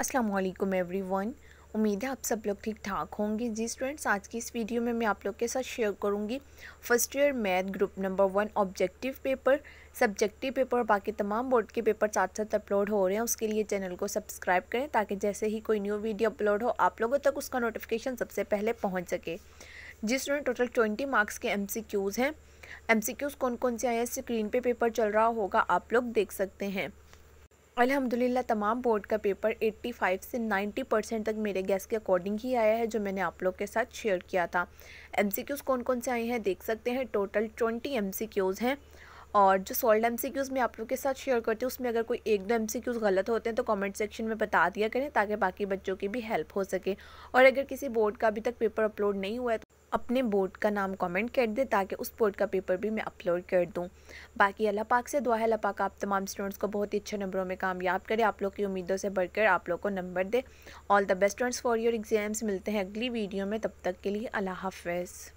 अस्सलाम वालेकुम एवरीवन उम्मीद है आप सब लोग ठीक ठाक होंगे जी स्टूडेंट्स आज की इस वीडियो में मैं आप लोग के साथ शेयर करूंगी first year math group number one objective paper subjective paper और बाकी तमाम बोर्ड के पेपर साथ साथ अपलोड हो रहे हैं उसके लिए चैनल को सब्सक्राइब करें ताकि जैसे ही कोई न्यू वीडियो अपलोड हो आप लोगों तक उसका नोटिफिकेशन सबसे पहले पहुँच सके जी स्टूडेंट टोटल ट्वेंटी मार्क्स के एम हैं एम कौन कौन से आए हैं स्क्रीन पर पे पेपर चल रहा होगा आप लोग देख सकते हैं अल्हम्दुलिल्लाह तमाम बोर्ड का पेपर 85 से 90 परसेंट तक मेरे गैस के अकॉर्डिंग ही आया है जो मैंने आप लोग के साथ शेयर किया था एमसीक्यूज़ कौन कौन से आए हैं देख सकते हैं टोटल 20 एमसीक्यूज़ हैं और जो सॉल्ड एम सी क्यूज़ मैं आप लोग के साथ शेयर करती हूँ उसमें अगर कोई एक दो एम सी क्यूज़ गलत होते हैं तो कमेंट सेक्शन में बता दिया करें ताकि बाकी बच्चों की भी हेल्प हो सके और अगर किसी बोर्ड का अभी तक पेपर अपलोड नहीं हुआ है तो अपने बोर्ड का नाम कमेंट कर दें ताकि उस बोर्ड का पेपर भी मैं अपलोड कर दूँ बाकी अल्लाह पाक से दुआ है अल्लाह पाक आप तमाम स्टूडेंट्स को बहुत ही अच्छे नंबरों में कामयाब करे आप लोग की उम्मीदों से बढ़कर आप लोग को नंबर दे all the best students for your exams मिलते हैं अगली वीडियो में तब तक के लिए अल्लाह हाफ